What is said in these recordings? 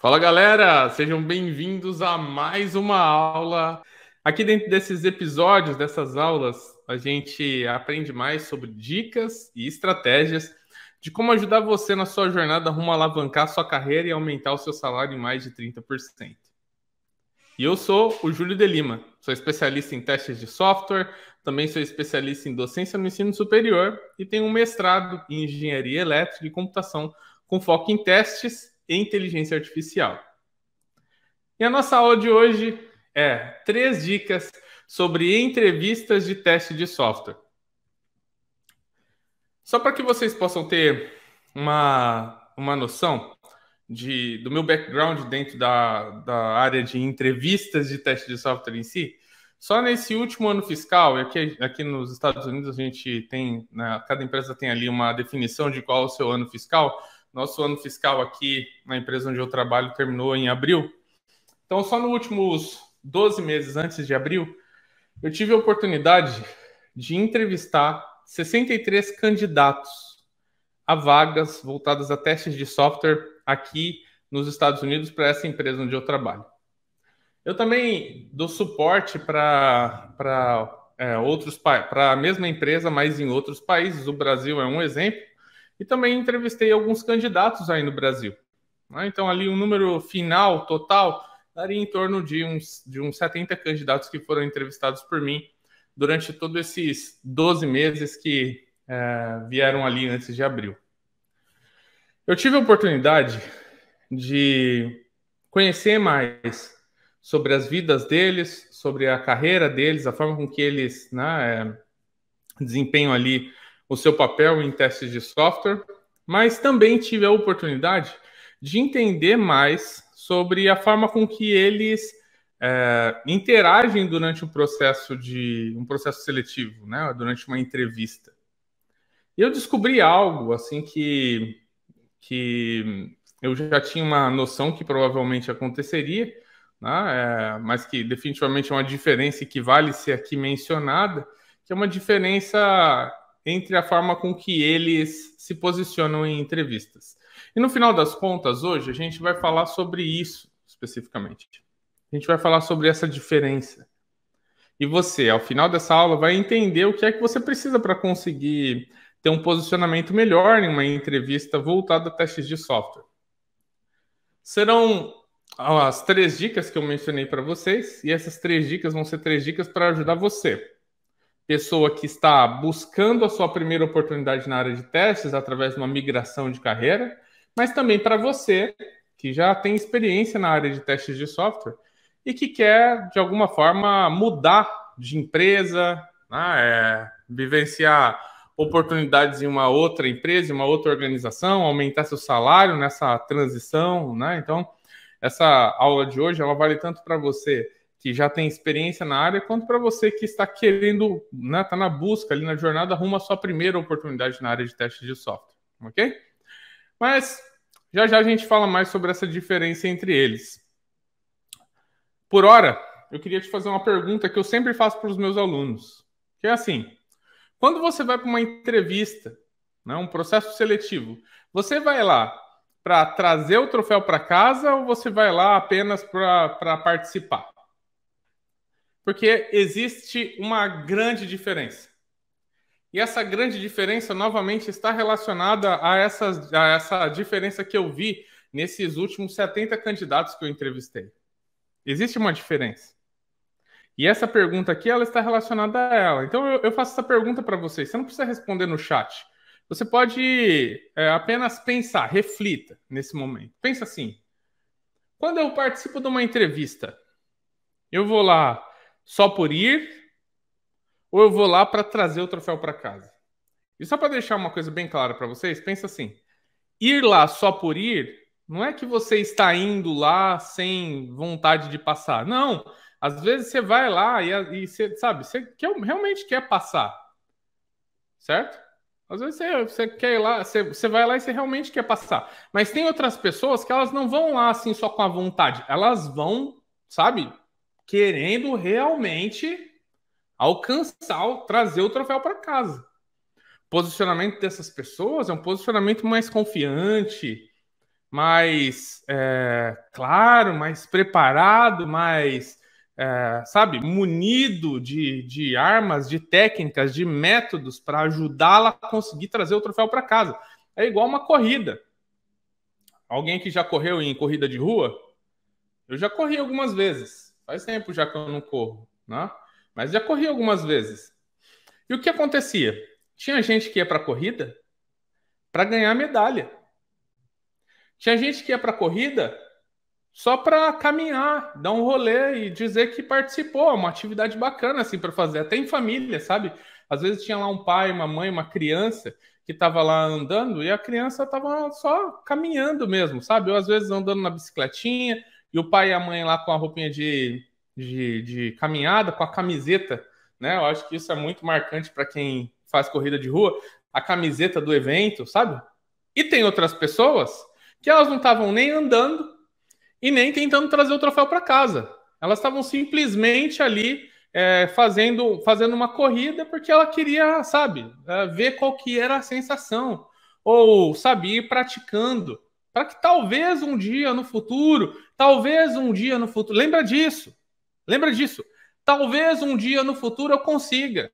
Fala galera, sejam bem-vindos a mais uma aula. Aqui dentro desses episódios, dessas aulas, a gente aprende mais sobre dicas e estratégias de como ajudar você na sua jornada rumo a alavancar sua carreira e aumentar o seu salário em mais de 30%. E eu sou o Júlio de Lima, sou especialista em testes de software, também sou especialista em docência no ensino superior e tenho um mestrado em engenharia elétrica e computação com foco em testes inteligência artificial. E a nossa aula de hoje é três dicas sobre entrevistas de teste de software. Só para que vocês possam ter uma, uma noção de, do meu background dentro da, da área de entrevistas de teste de software em si, só nesse último ano fiscal, aqui, aqui nos Estados Unidos a gente tem, né, cada empresa tem ali uma definição de qual é o seu ano fiscal, nosso ano fiscal aqui na empresa onde eu trabalho terminou em abril. Então, só nos últimos 12 meses antes de abril, eu tive a oportunidade de entrevistar 63 candidatos a vagas voltadas a testes de software aqui nos Estados Unidos para essa empresa onde eu trabalho. Eu também dou suporte para é, outros para a mesma empresa, mas em outros países. O Brasil é um exemplo. E também entrevistei alguns candidatos aí no Brasil. Né? Então, ali, o um número final, total, daria em torno de uns, de uns 70 candidatos que foram entrevistados por mim durante todos esses 12 meses que é, vieram ali antes de abril. Eu tive a oportunidade de conhecer mais sobre as vidas deles, sobre a carreira deles, a forma com que eles né, é, desempenham ali o seu papel em testes de software, mas também tive a oportunidade de entender mais sobre a forma com que eles é, interagem durante um processo de um processo seletivo, né? Durante uma entrevista. E eu descobri algo assim que que eu já tinha uma noção que provavelmente aconteceria, né? é, mas que definitivamente é uma diferença que vale ser aqui mencionada, que é uma diferença entre a forma com que eles se posicionam em entrevistas. E no final das contas, hoje a gente vai falar sobre isso especificamente. A gente vai falar sobre essa diferença. E você, ao final dessa aula, vai entender o que é que você precisa para conseguir ter um posicionamento melhor em uma entrevista voltada a testes de software. Serão as três dicas que eu mencionei para vocês, e essas três dicas vão ser três dicas para ajudar você pessoa que está buscando a sua primeira oportunidade na área de testes através de uma migração de carreira, mas também para você que já tem experiência na área de testes de software e que quer, de alguma forma, mudar de empresa, né? é, vivenciar oportunidades em uma outra empresa, em uma outra organização, aumentar seu salário nessa transição. Né? Então, essa aula de hoje ela vale tanto para você que já tem experiência na área, quanto para você que está querendo, né, tá na busca ali na jornada rumo à sua primeira oportunidade na área de teste de software, ok? Mas já já a gente fala mais sobre essa diferença entre eles. Por hora, eu queria te fazer uma pergunta que eu sempre faço para os meus alunos, que é assim: quando você vai para uma entrevista, né, um processo seletivo, você vai lá para trazer o troféu para casa ou você vai lá apenas para participar? Porque existe uma grande diferença. E essa grande diferença, novamente, está relacionada a, essas, a essa diferença que eu vi nesses últimos 70 candidatos que eu entrevistei. Existe uma diferença. E essa pergunta aqui, ela está relacionada a ela. Então, eu, eu faço essa pergunta para vocês. Você não precisa responder no chat. Você pode é, apenas pensar, reflita nesse momento. Pensa assim: quando eu participo de uma entrevista, eu vou lá só por ir ou eu vou lá para trazer o troféu para casa? E só para deixar uma coisa bem clara para vocês, pensa assim: ir lá só por ir não é que você está indo lá sem vontade de passar. Não, às vezes você vai lá e, e você sabe, você quer, realmente quer passar, certo? Às vezes você, você quer ir lá, você, você vai lá e você realmente quer passar. Mas tem outras pessoas que elas não vão lá assim só com a vontade, elas vão, sabe, querendo realmente alcançar, trazer o troféu para casa. posicionamento dessas pessoas é um posicionamento mais confiante, mais é, claro, mais preparado, mais, é, sabe, munido de, de armas, de técnicas, de métodos para ajudá-la a conseguir trazer o troféu para casa. É igual uma corrida. Alguém que já correu em corrida de rua? Eu já corri algumas vezes. Faz tempo já que eu não corro, né? Mas já corri algumas vezes. E o que acontecia? Tinha gente que ia para a corrida para ganhar medalha. Tinha gente que ia para a corrida só para caminhar, dar um rolê e dizer que participou, é uma atividade bacana assim para fazer, até em família, sabe? Às vezes tinha lá um pai, uma mãe, uma criança que estava lá andando e a criança estava só caminhando mesmo, sabe? Ou às vezes andando na bicicletinha, e o pai e a mãe lá com a roupinha de, de, de caminhada, com a camiseta, né? Eu acho que isso é muito marcante para quem faz corrida de rua, a camiseta do evento, sabe? E tem outras pessoas que elas não estavam nem andando e nem tentando trazer o troféu para casa. Elas estavam simplesmente ali é, fazendo, fazendo uma corrida porque ela queria, sabe, é, ver qual que era a sensação ou sabia ir praticando. Para que talvez um dia no futuro, talvez um dia no futuro, lembra disso. Lembra disso. Talvez um dia no futuro eu consiga.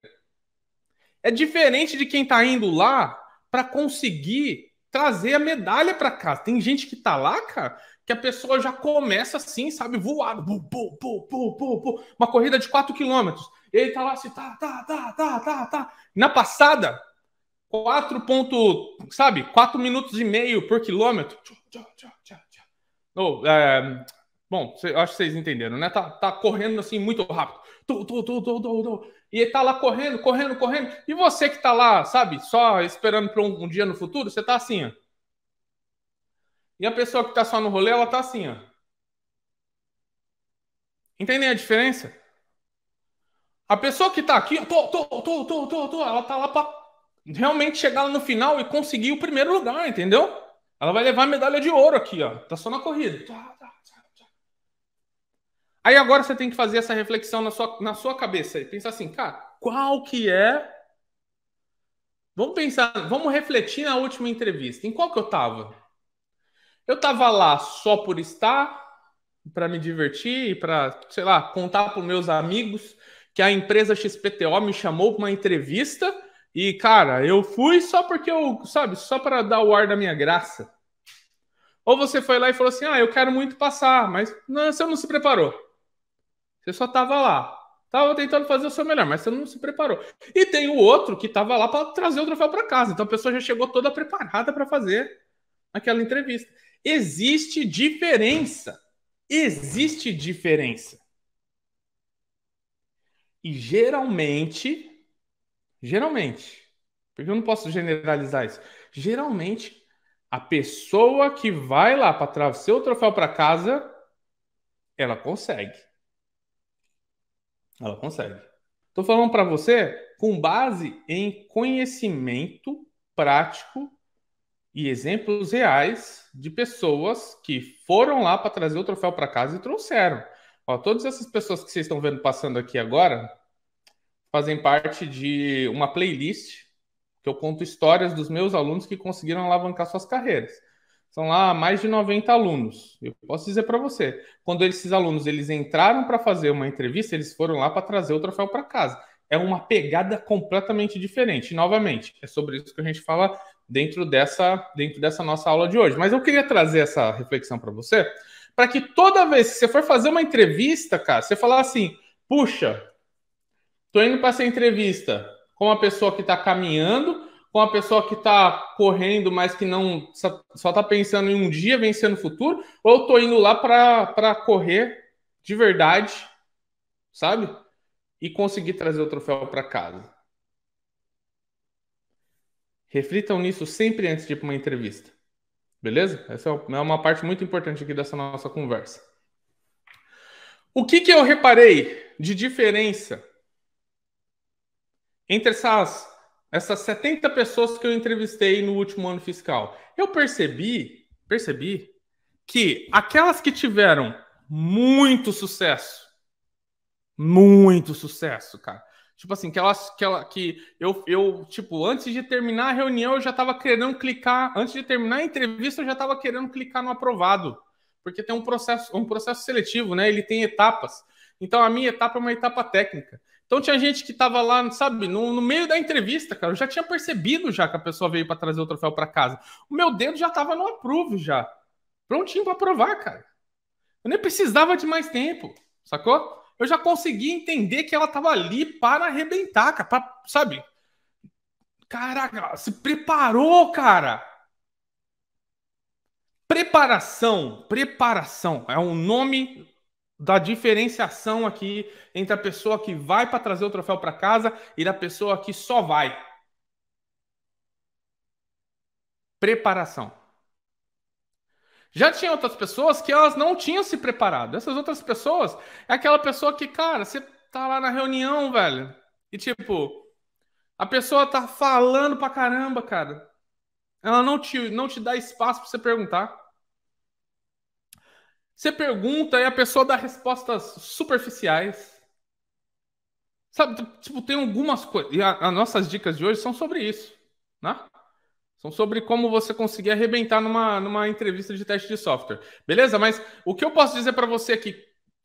É diferente de quem está indo lá para conseguir trazer a medalha para casa. Tem gente que está lá, cara, que a pessoa já começa assim, sabe, voado, bu, bu, bu, bu, bu, bu, uma corrida de 4 quilômetros. ele tá lá assim, tá, tá, tá, tá, tá, tá. Na passada, 4 ponto, sabe, 4 minutos e meio por quilômetro. é, bom, acho que vocês entenderam, né? Tá, tá correndo assim muito rápido. Tô, tô, tô, e ele tá lá correndo, correndo, correndo. E você que tá lá, sabe, só esperando para um, um, dia no futuro, você tá assim, ó. E a pessoa que tá só no rolê, ela tá assim, ó. Entendem a diferença? A pessoa que tá aqui, tô, tô, tô, tô, tô, tô, ela tá lá pra realmente chegar lá no final e conseguir o primeiro lugar, entendeu? Ela vai levar a medalha de ouro aqui, ó. Tá só na corrida. Aí agora você tem que fazer essa reflexão na sua, na sua cabeça e pensar assim, cara, qual que é. Vamos pensar, vamos refletir na última entrevista. Em qual que eu tava? Eu tava lá só por estar, para me divertir, para, sei lá, contar para meus amigos que a empresa XPTO me chamou para uma entrevista e, cara, eu fui só porque eu, sabe, só para dar o ar da minha graça. Ou você foi lá e falou assim: ah, eu quero muito passar, mas não, você não se preparou. Você só estava lá. Estava tentando fazer o seu melhor, mas você não se preparou. E tem o outro que estava lá para trazer o troféu para casa. Então a pessoa já chegou toda preparada para fazer aquela entrevista. Existe diferença. Existe diferença. E geralmente Geralmente, porque eu não posso generalizar isso. Geralmente, a pessoa que vai lá para trazer o troféu para casa, ela consegue. Ela consegue. Estou falando para você com base em conhecimento prático e exemplos reais de pessoas que foram lá para trazer o troféu para casa e trouxeram. Ó, todas essas pessoas que vocês estão vendo passando aqui agora, fazem parte de uma playlist que eu conto histórias dos meus alunos que conseguiram alavancar suas carreiras. São lá mais de 90 alunos. Eu posso dizer para você, quando esses alunos eles entraram para fazer uma entrevista, eles foram lá para trazer o troféu para casa. É uma pegada completamente diferente. Novamente, é sobre isso que a gente fala dentro dessa, dentro dessa nossa aula de hoje. Mas eu queria trazer essa reflexão para você, para que toda vez que você for fazer uma entrevista, cara, você falar assim: puxa, Estou indo para essa entrevista com uma pessoa que está caminhando, com uma pessoa que está correndo, mas que não só está pensando em um dia vencer no futuro, ou estou indo lá para correr de verdade, sabe? E conseguir trazer o troféu para casa. Reflitam nisso sempre antes de ir para uma entrevista. Beleza? Essa é, é uma parte muito importante aqui dessa nossa conversa. O que, que eu reparei de diferença entre essas, essas 70 pessoas que eu entrevistei no último ano fiscal, eu percebi, percebi que aquelas que tiveram muito sucesso, muito sucesso, cara. Tipo assim, que elas que ela que eu, eu tipo, antes de terminar a reunião eu já tava querendo clicar, antes de terminar a entrevista eu já tava querendo clicar no aprovado, porque tem um processo, um processo seletivo, né? Ele tem etapas. Então a minha etapa é uma etapa técnica. Então tinha gente que estava lá, sabe, no, no, meio da entrevista, cara. Eu já tinha percebido já que a pessoa veio para trazer o troféu para casa. O meu dedo já estava no approve já. Prontinho para aprovar, cara. Eu nem precisava de mais tempo, sacou? Eu já consegui entender que ela estava ali para arrebentar, cara, pra, sabe? Caraca, se preparou, cara. Preparação, preparação é um nome da diferenciação aqui entre a pessoa que vai para trazer o troféu para casa e da pessoa que só vai. Preparação. Já tinha outras pessoas que elas não tinham se preparado. Essas outras pessoas é aquela pessoa que, cara, você tá lá na reunião, velho, e tipo, a pessoa tá falando pra caramba, cara. Ela não te, não te dá espaço para você perguntar. Você pergunta e a pessoa dá respostas superficiais. Sabe, tipo, tem algumas coisas. E a, as nossas dicas de hoje são sobre isso, né? São sobre como você conseguir arrebentar numa, numa entrevista de teste de software. Beleza? Mas o que eu posso dizer para você aqui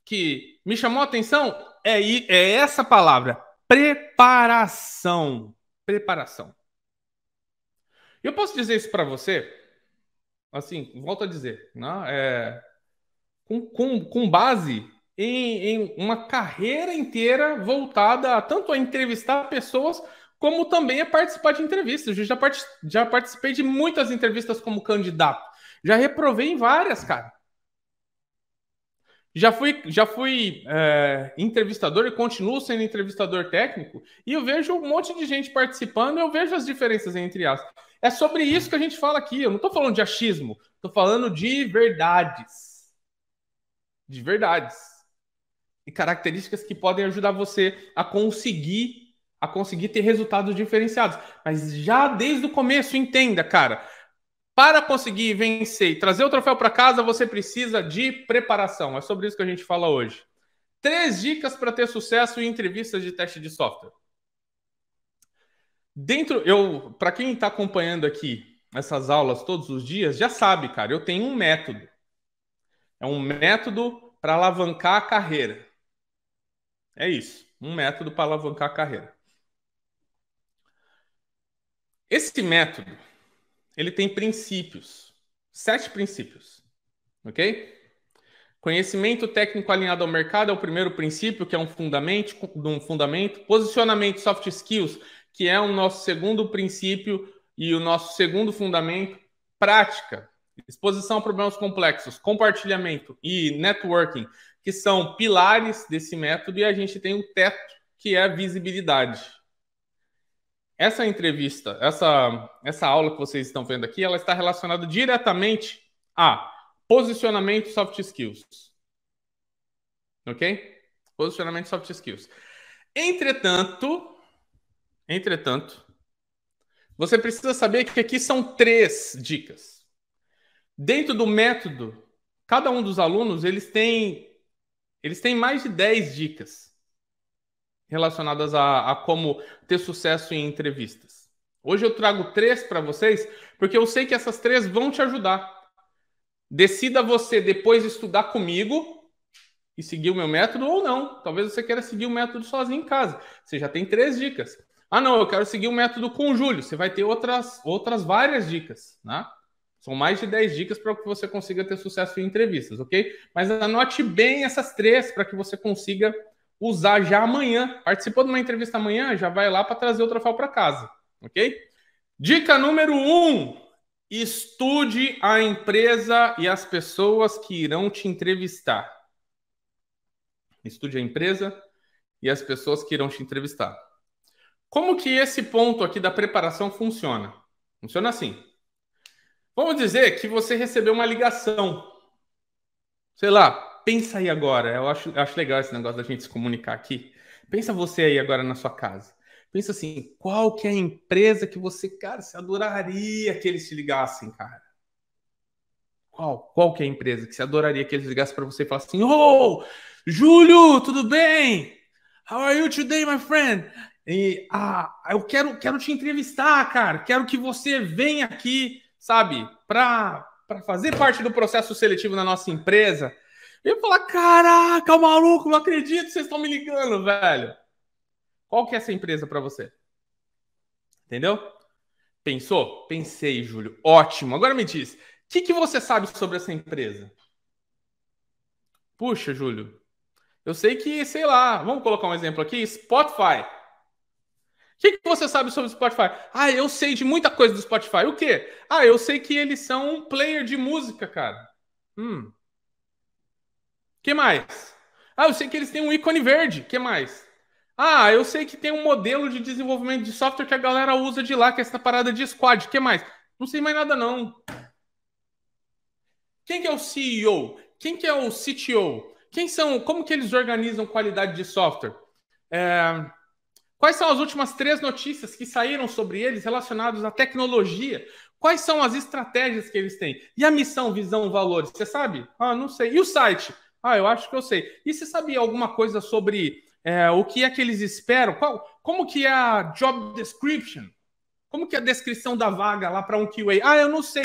que me chamou a atenção é, é essa palavra: preparação. Preparação. E Eu posso dizer isso para você, assim, volto a dizer, né? É, com, com, com base em, em, uma carreira inteira voltada a, tanto a entrevistar pessoas como também a participar de entrevistas. Eu já, part, já participei de muitas entrevistas como candidato. Já reprovei em várias, cara. Já fui, já fui é, entrevistador e continuo sendo entrevistador técnico, e eu vejo um monte de gente participando, eu vejo as diferenças entre as. É sobre isso que a gente fala aqui. Eu não estou falando de achismo, estou falando de verdades de verdades e características que podem ajudar você a conseguir a conseguir ter resultados diferenciados. Mas já desde o começo entenda, cara, para conseguir vencer e trazer o troféu para casa, você precisa de preparação. É sobre isso que a gente fala hoje. Três dicas para ter sucesso em entrevistas de teste de software. Dentro, eu, para quem está acompanhando aqui essas aulas todos os dias, já sabe, cara, eu tenho um método. É um método para alavancar a carreira. É isso. Um método para alavancar a carreira. Esse método, ele tem princípios. Sete princípios. Ok? Conhecimento técnico alinhado ao mercado é o primeiro princípio, que é um fundamento, um fundamento. Posicionamento soft skills, que é o nosso segundo princípio e o nosso segundo fundamento. Prática, exposição a problemas complexos, compartilhamento e networking, que são pilares desse método, e a gente tem o teto, que é a visibilidade. Essa entrevista, essa, essa aula que vocês estão vendo aqui, ela está relacionada diretamente a posicionamento soft skills. Ok? Posicionamento soft skills. Entretanto, entretanto, você precisa saber que aqui são três dicas. Dentro do método, cada um dos alunos, eles têm, eles têm mais de 10 dicas relacionadas a, a como ter sucesso em entrevistas. Hoje eu trago três para vocês, porque eu sei que essas três vão te ajudar. Decida você depois estudar comigo e seguir o meu método ou não. Talvez você queira seguir o método sozinho em casa. Você já tem três dicas. Ah, não, eu quero seguir o método com o Júlio. Você vai ter outras, outras várias dicas, né? São mais de 10 dicas para que você consiga ter sucesso em entrevistas, ok? Mas anote bem essas três para que você consiga usar já amanhã. Participou de uma entrevista amanhã, já vai lá para trazer o troféu para casa, ok? Dica número um, estude a empresa e as pessoas que irão te entrevistar. Estude a empresa e as pessoas que irão te entrevistar. Como que esse ponto aqui da preparação funciona? Funciona assim. Vamos dizer que você recebeu uma ligação. Sei lá, pensa aí agora. Eu acho, eu acho legal esse negócio da gente se comunicar aqui. Pensa você aí agora na sua casa. Pensa assim, qual que é a empresa que você, cara, se adoraria que eles te ligassem, cara? Qual, qual que é a empresa que você adoraria que eles ligassem para você e falassem assim, oh, Júlio, tudo bem? How are you today, my friend? E, ah, eu quero, quero te entrevistar, cara. Quero que você venha aqui sabe, para fazer parte do processo seletivo na nossa empresa, eu ia falar: caraca, maluco, não acredito, vocês estão me ligando, velho. Qual que é essa empresa para você? Entendeu? Pensou? Pensei, Júlio. Ótimo. Agora me diz, o que, que você sabe sobre essa empresa? Puxa, Júlio, eu sei que, sei lá, vamos colocar um exemplo aqui: Spotify. O que, que, você sabe sobre o Spotify? Ah, eu sei de muita coisa do Spotify. O quê? Ah, eu sei que eles são um player de música, cara. Hum. que mais? Ah, eu sei que eles têm um ícone verde. que mais? Ah, eu sei que tem um modelo de desenvolvimento de software que a galera usa de lá, que é essa parada de squad. que mais? Não sei mais nada, não. Quem que é o CEO? Quem que é o CTO? Quem são? Como que eles organizam qualidade de software? É... Quais são as últimas três notícias que saíram sobre eles relacionadas à tecnologia? Quais são as estratégias que eles têm? E a missão, visão, valores? Você sabe? Ah, não sei. E o site? Ah, eu acho que eu sei. E você sabia alguma coisa sobre é, o que é que eles esperam? Qual, como que é a job description? Como que é a descrição da vaga lá para um QA? Ah, eu não sei.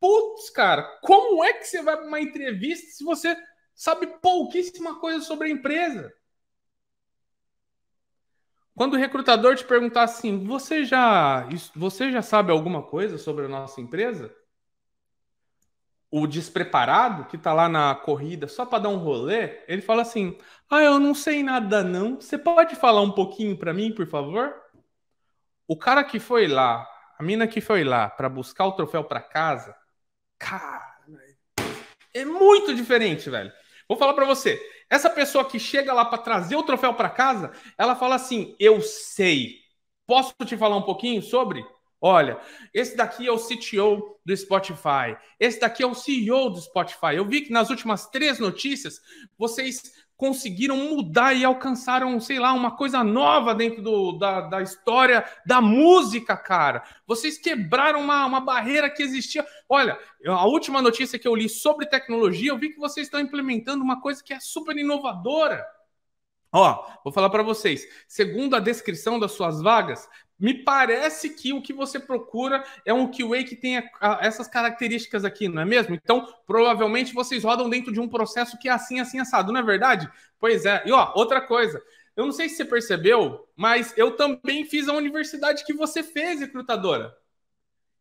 Putz, cara, como é que você vai para uma entrevista se você sabe pouquíssima coisa sobre a empresa? Quando o recrutador te perguntar assim, você já, você já sabe alguma coisa sobre a nossa empresa? O despreparado que tá lá na corrida só para dar um rolê, ele fala assim: "Ah, eu não sei nada não. Você pode falar um pouquinho para mim, por favor?" O cara que foi lá, a mina que foi lá para buscar o troféu para casa, cara, é muito diferente, velho. Vou falar para você, essa pessoa que chega lá para trazer o troféu para casa, ela fala assim: Eu sei. Posso te falar um pouquinho sobre? Olha, esse daqui é o CTO do Spotify, esse daqui é o CEO do Spotify. Eu vi que nas últimas três notícias vocês conseguiram mudar e alcançaram, sei lá, uma coisa nova dentro do, da, da história da música, cara. Vocês quebraram uma, uma barreira que existia. Olha, a última notícia que eu li sobre tecnologia, eu vi que vocês estão implementando uma coisa que é super inovadora. Ó, vou falar para vocês. Segundo a descrição das suas vagas, me parece que o que você procura é um QA que tenha ah, essas características aqui, não é mesmo? Então, provavelmente vocês rodam dentro de um processo que é assim, assim, assado, não é verdade? Pois é. E ó, outra coisa. Eu não sei se você percebeu, mas eu também fiz a universidade que você fez, recrutadora.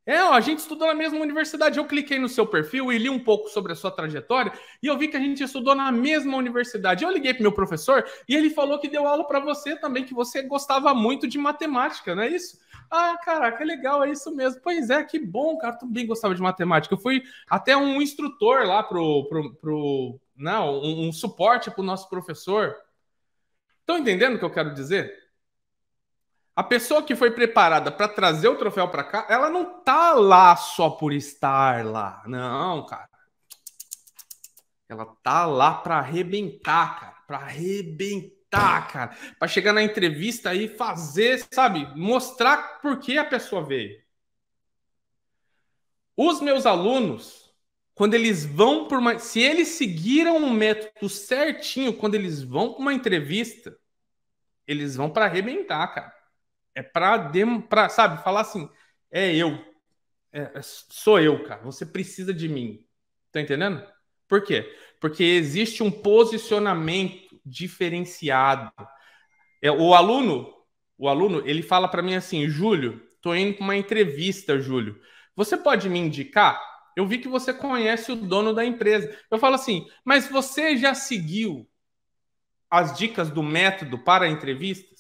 É, ó, a gente estudou na mesma universidade. Eu cliquei no seu perfil e li um pouco sobre a sua trajetória e eu vi que a gente estudou na mesma universidade. Eu liguei para meu professor e ele falou que deu aula para você também, que você gostava muito de matemática, não é isso? Ah, caraca, é legal, é isso mesmo. Pois é, que bom, cara, tu bem gostava de matemática. Eu fui até um instrutor lá pro, pro, pro não, um, um suporte para o nosso professor. Estão entendendo o que eu quero dizer? A pessoa que foi preparada para trazer o troféu para cá, ela não tá lá só por estar lá. Não, cara. Ela tá lá para arrebentar, cara, para arrebentar, cara, para chegar na entrevista e fazer, sabe, mostrar por que a pessoa veio. Os meus alunos, quando eles vão por uma, se eles seguiram um método certinho, quando eles vão para uma entrevista, eles vão para arrebentar, cara. É para dem para sabe, falar assim, é eu. É, é, sou eu, cara. Você precisa de mim. Tá entendendo? Por quê? Porque existe um posicionamento diferenciado. É, o aluno, o aluno, ele fala para mim assim, Júlio, tô indo para uma entrevista, Júlio. Você pode me indicar? Eu vi que você conhece o dono da empresa. Eu falo assim, mas você já seguiu as dicas do método para a entrevista?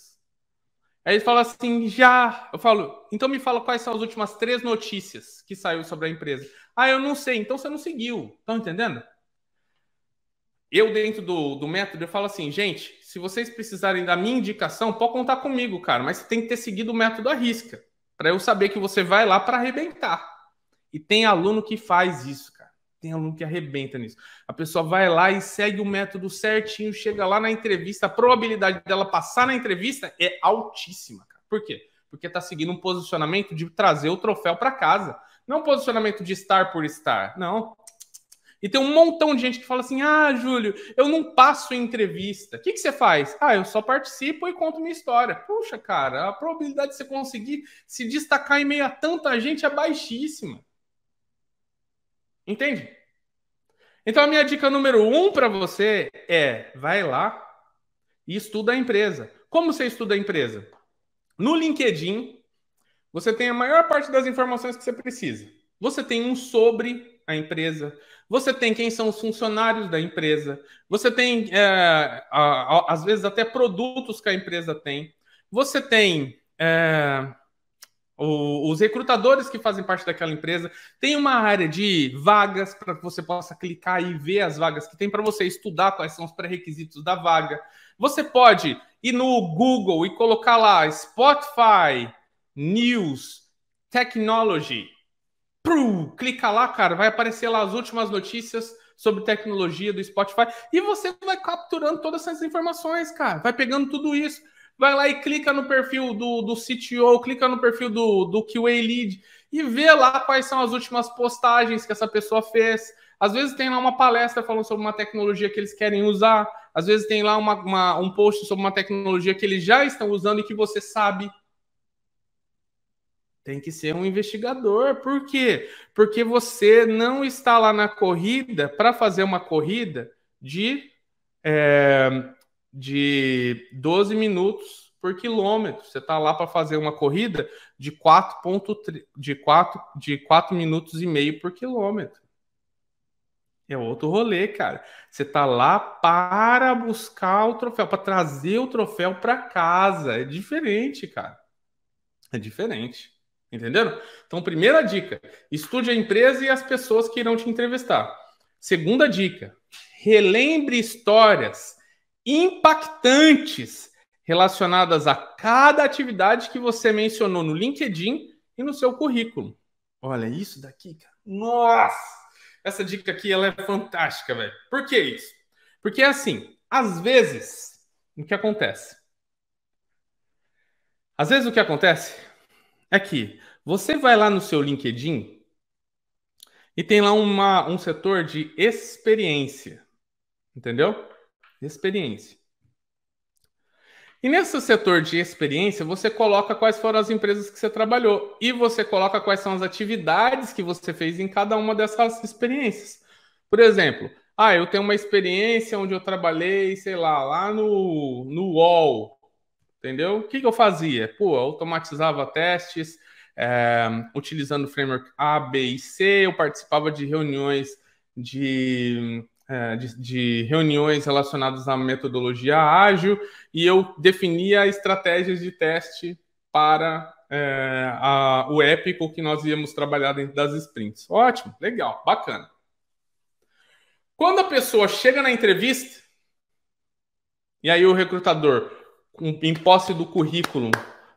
Aí ele fala assim, já. Eu falo, então me fala quais são as últimas três notícias que saiu sobre a empresa. Ah, eu não sei, então você não seguiu. Estão entendendo? Eu, dentro do, do método, eu falo assim, gente, se vocês precisarem da minha indicação, pode contar comigo, cara, mas você tem que ter seguido o método à risca, para eu saber que você vai lá para arrebentar. E tem aluno que faz isso, tem aluno que arrebenta nisso. A pessoa vai lá e segue o método certinho, chega lá na entrevista, a probabilidade dela passar na entrevista é altíssima. Cara. Por quê? Porque está seguindo um posicionamento de trazer o troféu para casa. Não um posicionamento de estar por estar. Não. E tem um montão de gente que fala assim: ah, Júlio, eu não passo em entrevista. O que, que você faz? Ah, eu só participo e conto minha história. Puxa, cara, a probabilidade de você conseguir se destacar em meio a tanta gente é baixíssima. Entende? Então a minha dica número um para você é vai lá e estuda a empresa. Como você estuda a empresa? No LinkedIn, você tem a maior parte das informações que você precisa. Você tem um sobre a empresa, você tem quem são os funcionários da empresa, você tem, é, a, a, às vezes, até produtos que a empresa tem, você tem é, o, os recrutadores que fazem parte daquela empresa tem uma área de vagas para que você possa clicar e ver as vagas que tem para você estudar quais são os pré-requisitos da vaga. Você pode ir no Google e colocar lá Spotify News Technology. Pru, clica lá, cara, vai aparecer lá as últimas notícias sobre tecnologia do Spotify e você vai capturando todas essas informações, cara, vai pegando tudo isso vai lá e clica no perfil do, do CTO, clica no perfil do, do QA Lead e vê lá quais são as últimas postagens que essa pessoa fez. Às vezes tem lá uma palestra falando sobre uma tecnologia que eles querem usar, às vezes tem lá uma, uma, um post sobre uma tecnologia que eles já estão usando e que você sabe. Tem que ser um investigador. Por quê? Porque você não está lá na corrida para fazer uma corrida de é, de 12 minutos por quilômetro. Você está lá para fazer uma corrida de 4,3 de 4, de 4 minutos e meio por quilômetro. É outro rolê, cara. Você está lá para buscar o troféu, para trazer o troféu para casa. É diferente, cara. É diferente. Entenderam? Então, primeira dica: estude a empresa e as pessoas que irão te entrevistar. Segunda dica: relembre histórias impactantes relacionadas a cada atividade que você mencionou no LinkedIn e no seu currículo. Olha isso daqui, cara. Nossa! Essa dica aqui ela é fantástica, velho. Por que isso? Porque é assim, às vezes, o que acontece? Às vezes o que acontece é que você vai lá no seu LinkedIn e tem lá uma, um setor de experiência. Entendeu? Experiência. E nesse setor de experiência, você coloca quais foram as empresas que você trabalhou e você coloca quais são as atividades que você fez em cada uma dessas experiências. Por exemplo, ah, eu tenho uma experiência onde eu trabalhei, sei lá, lá no, no UOL, entendeu? O que, que eu fazia? Pô, eu automatizava testes, é, utilizando o framework A, B e C, eu participava de reuniões de é, de, de, reuniões relacionadas à metodologia ágil e eu definia estratégias de teste para é, a, o épico que nós íamos trabalhar dentro das sprints. Ótimo, legal, bacana. Quando a pessoa chega na entrevista, e aí o recrutador, em posse do currículo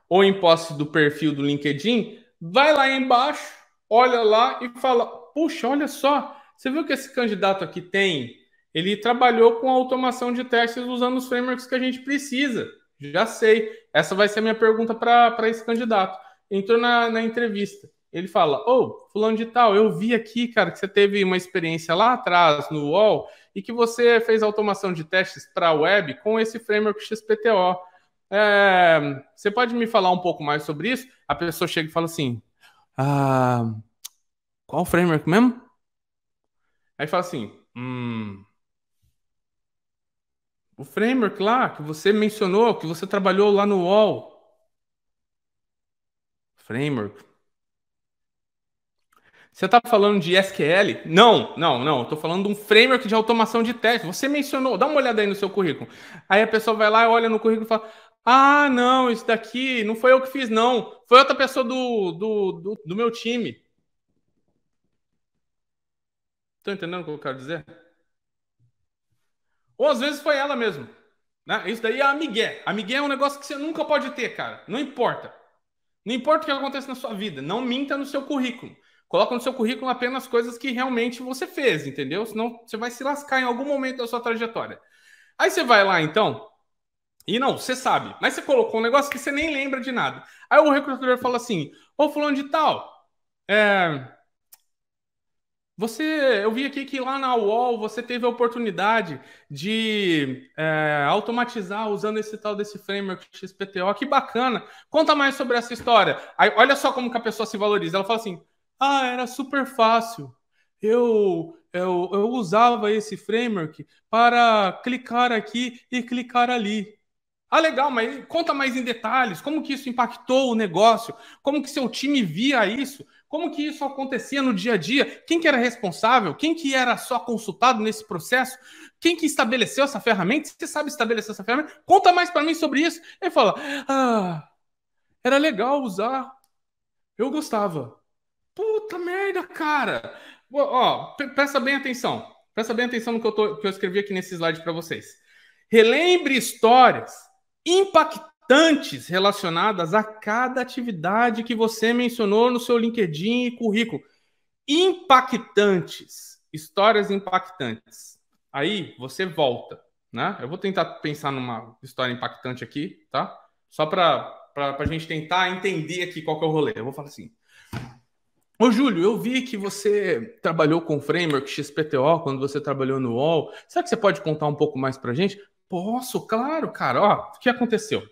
ou em posse do perfil do LinkedIn, vai lá embaixo, olha lá e fala: Puxa, olha só, você viu que esse candidato aqui tem? Ele trabalhou com a automação de testes usando os frameworks que a gente precisa. Já sei. Essa vai ser a minha pergunta para esse candidato. Entrou na, na entrevista. Ele fala: Ô, oh, Fulano de Tal, eu vi aqui, cara, que você teve uma experiência lá atrás no UOL e que você fez automação de testes para a web com esse framework XPTO. É, você pode me falar um pouco mais sobre isso? A pessoa chega e fala assim: ah, Qual framework mesmo? Aí fala assim, hum, o framework lá que você mencionou, que você trabalhou lá no UOL. Framework. Você está falando de SQL? Não, não, não. Estou falando de um framework de automação de teste. Você mencionou, dá uma olhada aí no seu currículo. Aí a pessoa vai lá, olha no currículo e fala: Ah, não, isso daqui não foi eu que fiz, não. Foi outra pessoa do, do, do, do meu time. Estão entendendo o que eu quero dizer? Ou às vezes foi ela mesmo. Né? Isso daí é a migué. A migué é um negócio que você nunca pode ter, cara. Não importa. Não importa o que acontece na sua vida. Não minta no seu currículo. Coloca no seu currículo apenas coisas que realmente você fez, entendeu? Senão você vai se lascar em algum momento da sua trajetória. Aí você vai lá, então, e não, você sabe, mas você colocou um negócio que você nem lembra de nada. Aí o recrutador fala assim: Ô, Fulano de Tal, é, você, eu vi aqui que lá na UOL você teve a oportunidade de é, automatizar usando esse tal desse framework XPTO. Que bacana! Conta mais sobre essa história. Aí, olha só como que a pessoa se valoriza. Ela fala assim: Ah, era super fácil. Eu, eu, eu usava esse framework para clicar aqui e clicar ali. Ah, legal, mas conta mais em detalhes. Como que isso impactou o negócio? Como que seu time via isso? Como que isso acontecia no dia a dia? Quem que era responsável? Quem que era só consultado nesse processo? Quem que estabeleceu essa ferramenta? Você sabe estabelecer essa ferramenta? Conta mais para mim sobre isso. Ele fala, ah, era legal usar. Eu gostava. Puta merda, cara. Ó, presta bem atenção. Presta bem atenção no que eu, tô, que eu escrevi aqui nesse slide para vocês. Relembre histórias impactantes importantes relacionadas a cada atividade que você mencionou no seu LinkedIn e currículo. Impactantes, histórias impactantes. Aí você volta, né? Eu vou tentar pensar numa história impactante aqui, tá? Só para a gente tentar entender aqui qual que é o rolê. Eu vou falar assim. Ô, Júlio, eu vi que você trabalhou com framework XPTO quando você trabalhou no UOL. Será que você pode contar um pouco mais para gente? Posso, claro, cara. Ó, o que aconteceu?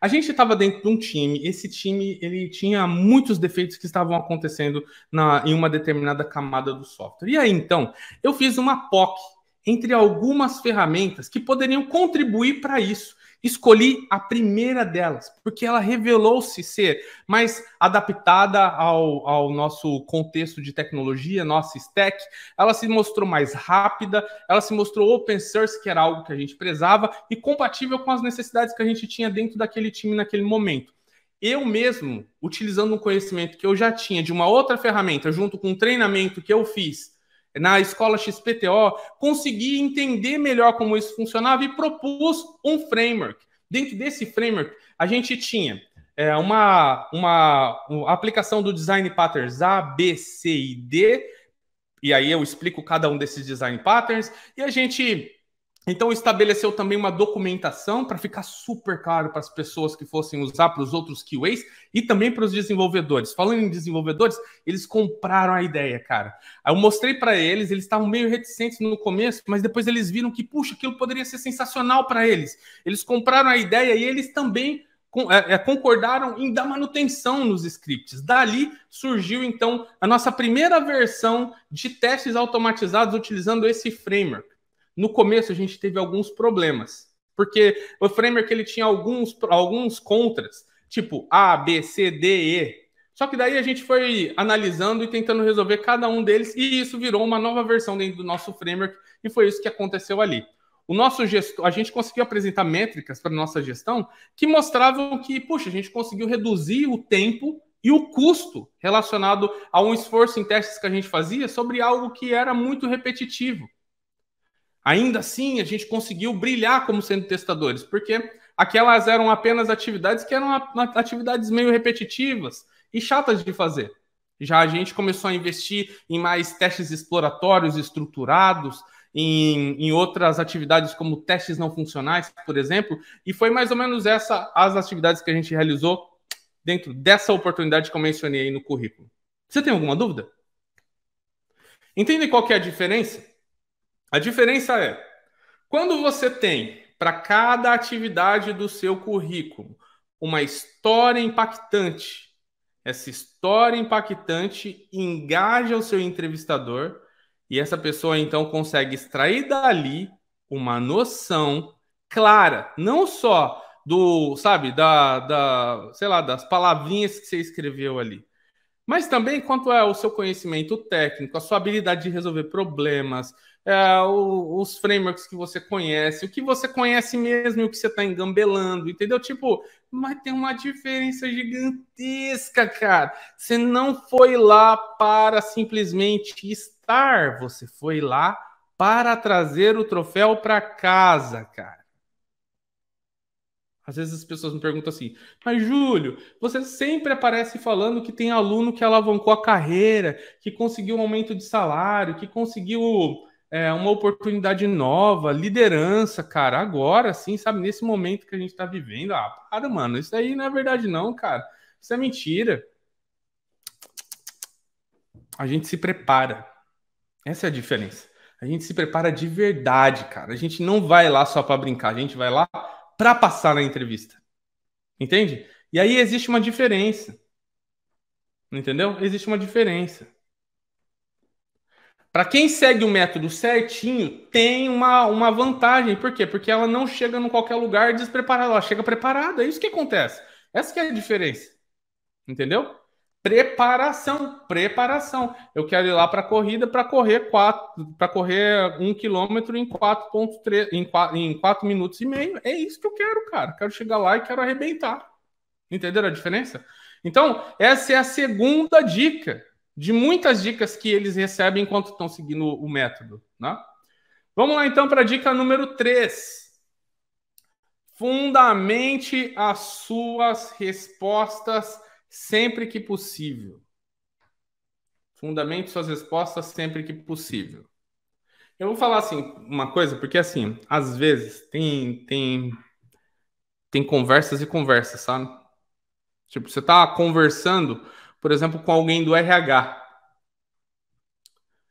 A gente estava dentro de um time, esse time ele tinha muitos defeitos que estavam acontecendo na, em uma determinada camada do software. E aí, então, eu fiz uma POC entre algumas ferramentas que poderiam contribuir para isso. Escolhi a primeira delas, porque ela revelou-se ser mais adaptada ao, ao nosso contexto de tecnologia, nossa stack. Ela se mostrou mais rápida, ela se mostrou open source, que era algo que a gente prezava, e compatível com as necessidades que a gente tinha dentro daquele time naquele momento. Eu mesmo, utilizando um conhecimento que eu já tinha de uma outra ferramenta, junto com um treinamento que eu fiz na escola XPTO, consegui entender melhor como isso funcionava e propus um framework. Dentro desse framework, a gente tinha é, uma, uma, uma aplicação do design patterns A, B, C e D, e aí eu explico cada um desses design patterns, e a gente então estabeleceu também uma documentação para ficar super claro para as pessoas que fossem usar, para os outros QAs e também para os desenvolvedores. Falando em desenvolvedores, eles compraram a ideia, cara. Eu mostrei para eles, eles estavam meio reticentes no começo, mas depois eles viram que, puxa, aquilo poderia ser sensacional para eles. Eles compraram a ideia e eles também é, é, concordaram em dar manutenção nos scripts. Dali surgiu então a nossa primeira versão de testes automatizados utilizando esse framework. No começo a gente teve alguns problemas, porque o framework ele tinha alguns, alguns contras, tipo A, B, C, D, E. Só que daí a gente foi analisando e tentando resolver cada um deles, e isso virou uma nova versão dentro do nosso framework, e foi isso que aconteceu ali. O nosso gestor, a gente conseguiu apresentar métricas para nossa gestão que mostravam que, puxa, a gente conseguiu reduzir o tempo e o custo relacionado a um esforço em testes que a gente fazia sobre algo que era muito repetitivo. Ainda assim, a gente conseguiu brilhar como sendo testadores, porque aquelas eram apenas atividades que eram atividades meio repetitivas e chatas de fazer. Já a gente começou a investir em mais testes exploratórios estruturados, em, em, outras atividades como testes não funcionais, por exemplo, e foi mais ou menos essa as atividades que a gente realizou dentro dessa oportunidade que eu mencionei aí no currículo. Você tem alguma dúvida? Entende qual que é a diferença? A diferença é, quando você tem para cada atividade do seu currículo uma história impactante, essa história impactante engaja o seu entrevistador e essa pessoa então consegue extrair dali uma noção clara, não só do, sabe, da, da, sei lá, das palavrinhas que você escreveu ali, mas também quanto é o seu conhecimento técnico, a sua habilidade de resolver problemas, é, o, os frameworks que você conhece, o que você conhece mesmo e o que você está engambelando, entendeu? Tipo, mas tem uma diferença gigantesca, cara. Você não foi lá para simplesmente estar, você foi lá para trazer o troféu para casa, cara. Às vezes as pessoas me perguntam assim, mas Júlio, você sempre aparece falando que tem aluno que alavancou a carreira, que conseguiu um aumento de salário, que conseguiu é, uma oportunidade nova, liderança, cara, agora sim, sabe? Nesse momento que a gente tá vivendo. Ah, para, mano, isso aí não é verdade, não, cara. Isso é mentira. A gente se prepara. Essa é a diferença. A gente se prepara de verdade, cara. A gente não vai lá só para brincar, a gente vai lá para passar na entrevista. Entende? E aí existe uma diferença. Entendeu? Existe uma diferença. Para quem segue o método certinho, tem uma, uma vantagem. Por quê? Porque ela não chega em qualquer lugar despreparada, ela chega preparada. É isso que acontece. Essa que é a diferença. Entendeu? Preparação, preparação. Eu quero ir lá para a corrida para correr quatro, para correr um quilômetro em 4.3 em em 4 minutos e meio. É isso que eu quero, cara. Quero chegar lá e quero arrebentar. Entenderam a diferença? Então, essa é a segunda dica de muitas dicas que eles recebem enquanto estão seguindo o método. Né? Vamos lá então para a dica número 3. Fundamente as suas respostas sempre que possível. Fundamente suas respostas sempre que possível. Eu vou falar assim uma coisa, porque assim, às vezes tem tem tem conversas e conversas, sabe? Tipo, você tá conversando por exemplo, com alguém do RH.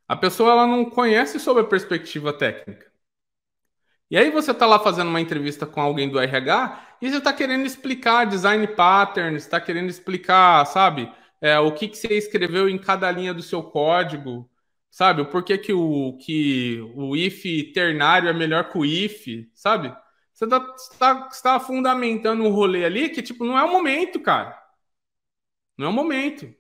A pessoa ela não conhece sobre a perspectiva técnica. E aí você está lá fazendo uma entrevista com alguém do RH e você está querendo explicar design patterns, está querendo explicar, sabe, é, o que, que você escreveu em cada linha do seu código, sabe, o porquê que o, que o if ternário é melhor que o if, sabe? Você está tá, tá, tá fundamentando um rolê ali que, tipo, não é o momento, cara. Não é o momento.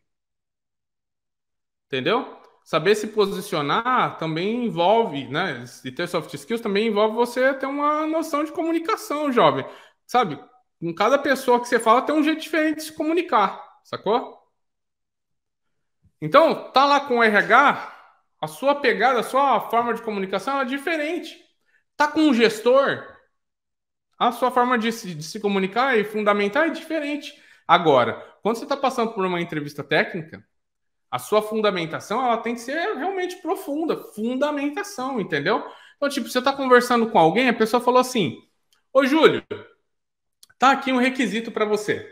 Entendeu? Saber se posicionar também envolve, né? E ter soft skills também envolve você ter uma noção de comunicação, jovem. Sabe? Com cada pessoa que você fala tem um jeito diferente de se comunicar, sacou? Então, tá lá com o RH, a sua pegada, a sua forma de comunicação é diferente. Tá com um gestor, a sua forma de se, de se comunicar e fundamentar é diferente. Agora, quando você está passando por uma entrevista técnica, a sua fundamentação ela tem que ser realmente profunda, fundamentação, entendeu? Então, tipo, você está conversando com alguém, a pessoa falou assim: Ô Júlio, tá aqui um requisito para você.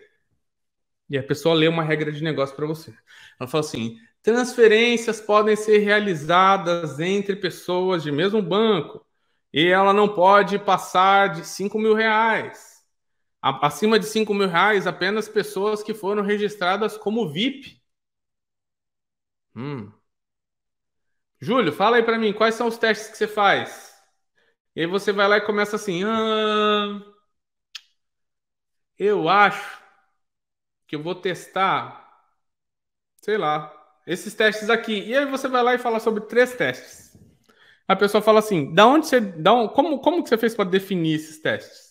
E a pessoa lê uma regra de negócio para você. Ela fala assim: transferências podem ser realizadas entre pessoas de mesmo banco e ela não pode passar de 5 mil reais. Acima de 5 mil reais, apenas pessoas que foram registradas como VIP. Hum. Júlio, fala aí para mim, quais são os testes que você faz? E aí você vai lá e começa assim. Ah, eu acho que eu vou testar, sei lá, esses testes aqui. E aí você vai lá e fala sobre três testes. A pessoa fala assim: da onde você. Da onde, como, como que você fez para definir esses testes?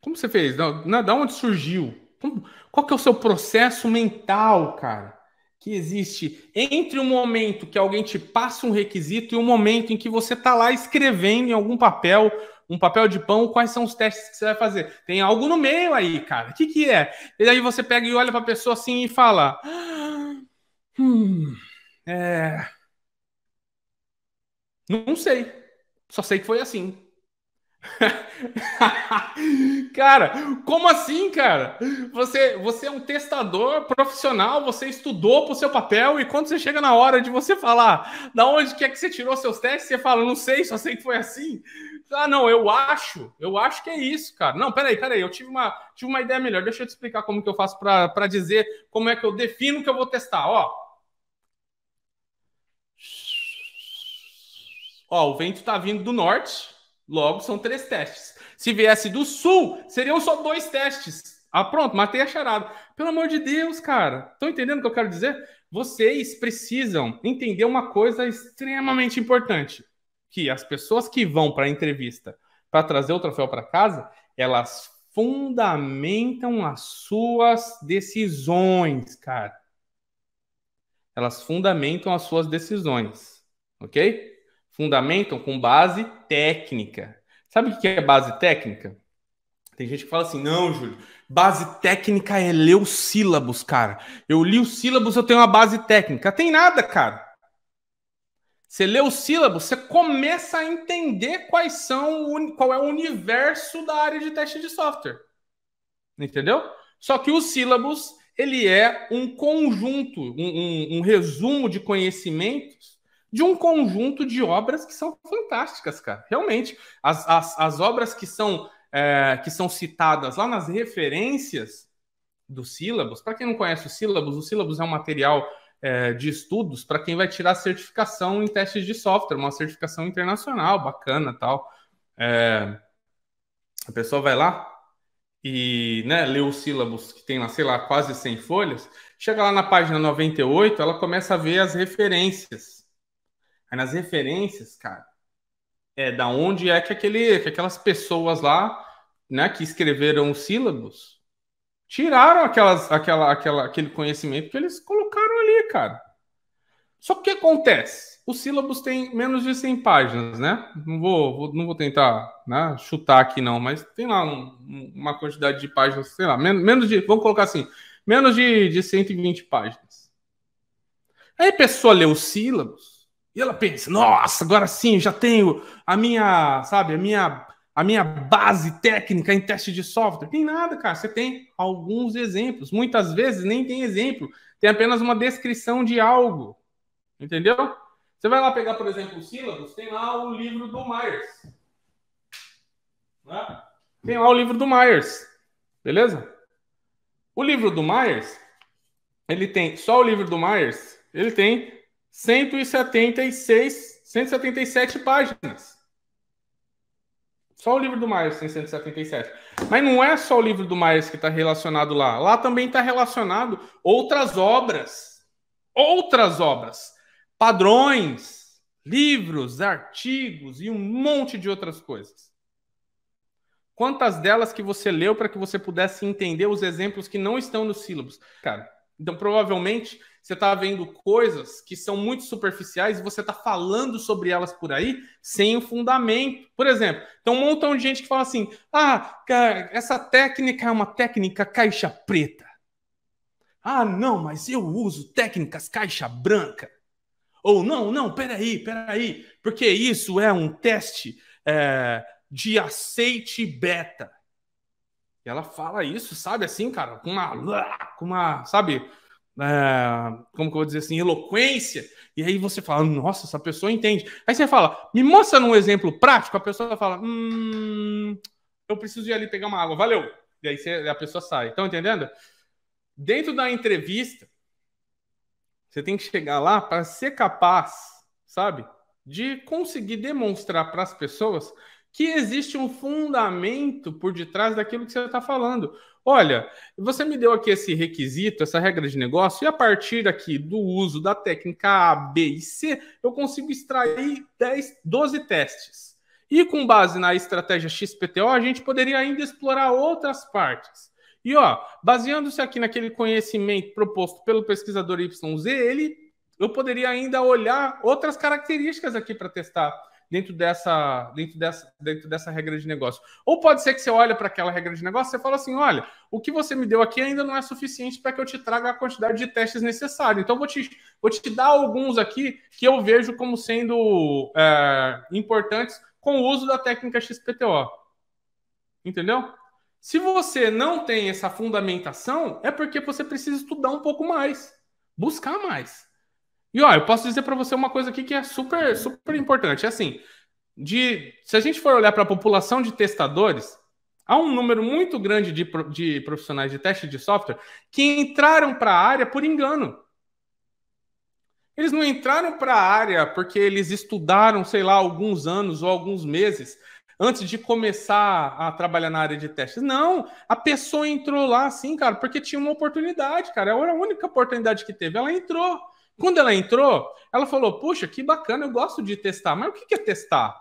Como você fez? Da, na, né, da onde surgiu? Como, qual que é o seu processo mental, cara? Que existe entre o momento que alguém te passa um requisito e o momento em que você está lá escrevendo em algum papel, um papel de pão, quais são os testes que você vai fazer? Tem algo no meio aí, cara. O que, que é? E aí você pega e olha para a pessoa assim e fala: ah, hum, é... Não sei. Só sei que foi assim. cara, como assim, cara? Você, você é um testador profissional, você estudou pro seu papel e quando você chega na hora de você falar da onde que é que você tirou seus testes, você fala, não sei, só sei que foi assim. Ah, não, eu acho, eu acho que é isso, cara. Não, peraí, peraí, eu tive uma, tive uma ideia melhor. Deixa eu te explicar como que eu faço para dizer como é que eu defino que eu vou testar. Ó, ó, o vento tá vindo do norte Logo, são três testes. Se viesse do sul, seriam só dois testes. Ah, pronto, matei a charada. Pelo amor de Deus, cara. Estão entendendo o que eu quero dizer? Vocês precisam entender uma coisa extremamente importante: que as pessoas que vão para a entrevista para trazer o troféu para casa, elas fundamentam as suas decisões, cara. Elas fundamentam as suas decisões, ok? fundamentam com base técnica. Sabe o que é base técnica? Tem gente que fala assim: não, Júlio, base técnica é ler os sílabos, cara. Eu li os sílabos, eu tenho uma base técnica. Tem nada, cara. Você lê os sílabos, você começa a entender quais são, qual é o universo da área de teste de software. Entendeu? Só que os sílabos, ele é um conjunto, um, um, um resumo de conhecimentos de um conjunto de obras que são fantásticas, cara. Realmente, as, as, as obras que são, é, que são citadas lá nas referências do sílabus, para quem não conhece o sílabus, o sílabus é um material é, de estudos para quem vai tirar certificação em testes de software, uma certificação internacional, bacana tal. É, a pessoa vai lá e né, lê o sílabus que tem lá, sei lá, quase 100 folhas, chega lá na página 98, ela começa a ver as referências Aí nas referências, cara, é da onde é que, aquele, que aquelas pessoas lá, né, que escreveram os sílabos, tiraram aquelas, aquela, aquela, aquele conhecimento que eles colocaram ali, cara. Só que o que acontece? Os sílabos têm menos de 100 páginas, né? Não vou, vou não vou tentar né, chutar aqui, não, mas tem lá um, uma quantidade de páginas, sei lá, menos, menos de, vamos colocar assim, menos de, de 120 páginas. Aí a pessoa lê os sílabos, e ela pensa: nossa, agora sim, já tenho a minha, sabe, a minha, a minha base técnica em teste de software. Tem nada, cara. Você tem alguns exemplos. Muitas vezes nem tem exemplo, tem apenas uma descrição de algo. Entendeu? Você vai lá pegar, por exemplo, o sílabus, tem lá o livro do Myers. Né? Tem lá o livro do Myers. Beleza? O livro do Myers, ele tem. Só o livro do Myers, ele tem 176, 177 páginas. Só o livro do Myers tem 177. Mas não é só o livro do Myers que está relacionado lá. Lá também está relacionado outras obras. Outras obras. Padrões, livros, artigos e um monte de outras coisas. Quantas delas que você leu para que você pudesse entender os exemplos que não estão nos sílabos? Cara, então provavelmente você está vendo coisas que são muito superficiais e você está falando sobre elas por aí sem o fundamento. Por exemplo, tem um montão de gente que fala assim: ah, essa técnica é uma técnica caixa preta. Ah, não, mas eu uso técnicas caixa branca. Ou não, não, peraí, peraí, porque isso é um teste é, de aceite beta. E ela fala isso, sabe, assim, cara, com uma, com uma, sabe, né, como que eu vou dizer assim, eloquência, e aí você fala, nossa, essa pessoa entende. Aí você fala, me mostra um exemplo prático, a pessoa fala, hum, eu preciso ir ali pegar uma água, valeu. E aí você, a pessoa sai. Estão entendendo? Dentro da entrevista, você tem que chegar lá para ser capaz, sabe, de conseguir demonstrar para as pessoas que existe um fundamento por detrás daquilo que você está falando. Olha, você me deu aqui esse requisito, essa regra de negócio, e a partir aqui do uso da técnica A, B e C, eu consigo extrair 10, 12 testes. E com base na estratégia XPTO, a gente poderia ainda explorar outras partes. E ó, baseando-se aqui naquele conhecimento proposto pelo pesquisador YZ, ele eu poderia ainda olhar outras características aqui para testar dentro dessa, dentro dessa, dentro dessa regra de negócio. Ou pode ser que você olhe para aquela regra de negócio e fala assim: olha, o que você me deu aqui ainda não é suficiente para que eu te traga a quantidade de testes necessária. Então, vou te, vou te dar alguns aqui que eu vejo como sendo é, importantes com o uso da técnica XPTO. Entendeu? Se você não tem essa fundamentação, é porque você precisa estudar um pouco mais, buscar mais. E ó, eu posso dizer para você uma coisa aqui que é super, super importante. É assim, de, se a gente for olhar para a população de testadores, há um número muito grande de, de profissionais de teste de software que entraram para a área por engano. Eles não entraram para a área porque eles estudaram, sei lá, alguns anos ou alguns meses antes de começar a trabalhar na área de testes. Não, a pessoa entrou lá assim, cara, porque tinha uma oportunidade, cara. Era a única oportunidade que teve. Ela entrou. Quando ela entrou, ela falou: Puxa, que bacana, eu gosto de testar, mas o que é testar?